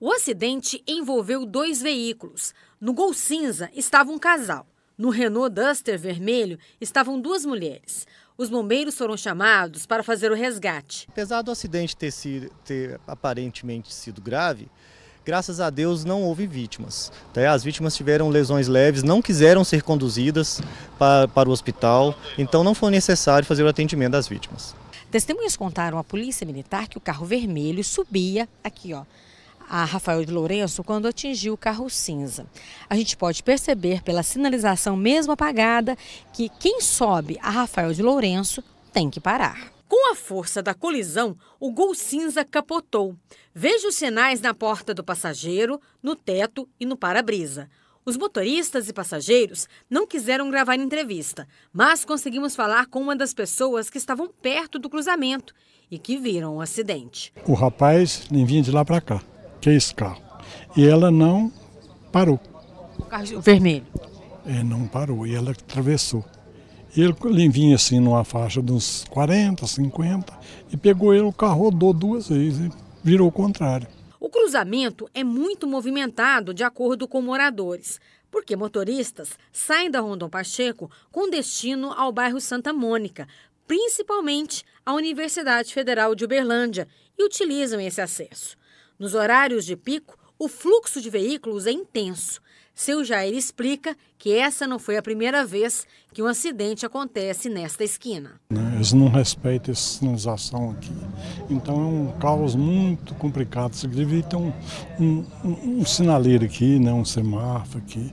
O acidente envolveu dois veículos. No Gol cinza estava um casal. No Renault Duster vermelho estavam duas mulheres. Os bombeiros foram chamados para fazer o resgate. Apesar do acidente ter, sido, ter aparentemente sido grave, graças a Deus não houve vítimas. Tá? As vítimas tiveram lesões leves, não quiseram ser conduzidas para, para o hospital, então não foi necessário fazer o atendimento das vítimas. Testemunhas contaram à polícia militar que o carro vermelho subia aqui, ó, a Rafael de Lourenço quando atingiu o carro cinza. A gente pode perceber pela sinalização mesmo apagada que quem sobe a Rafael de Lourenço tem que parar. Com a força da colisão, o gol cinza capotou. Veja os sinais na porta do passageiro, no teto e no para-brisa. Os motoristas e passageiros não quiseram gravar entrevista, mas conseguimos falar com uma das pessoas que estavam perto do cruzamento e que viram o acidente. O rapaz nem vinha de lá para cá que é esse carro. E ela não parou. O carro vermelho? É, não parou, e ela atravessou. E ele, ele vinha assim numa faixa de uns 40, 50, e pegou ele, o carro rodou duas vezes e virou o contrário. O cruzamento é muito movimentado, de acordo com moradores, porque motoristas saem da Rondon Pacheco com destino ao bairro Santa Mônica, principalmente à Universidade Federal de Uberlândia, e utilizam esse acesso. Nos horários de pico, o fluxo de veículos é intenso. Seu Jair explica que essa não foi a primeira vez que um acidente acontece nesta esquina. Né, eles não respeitam essa sinalização aqui. Então é um caos muito complicado. Você deveria ter um, um, um sinaleiro aqui, né? um semáforo aqui.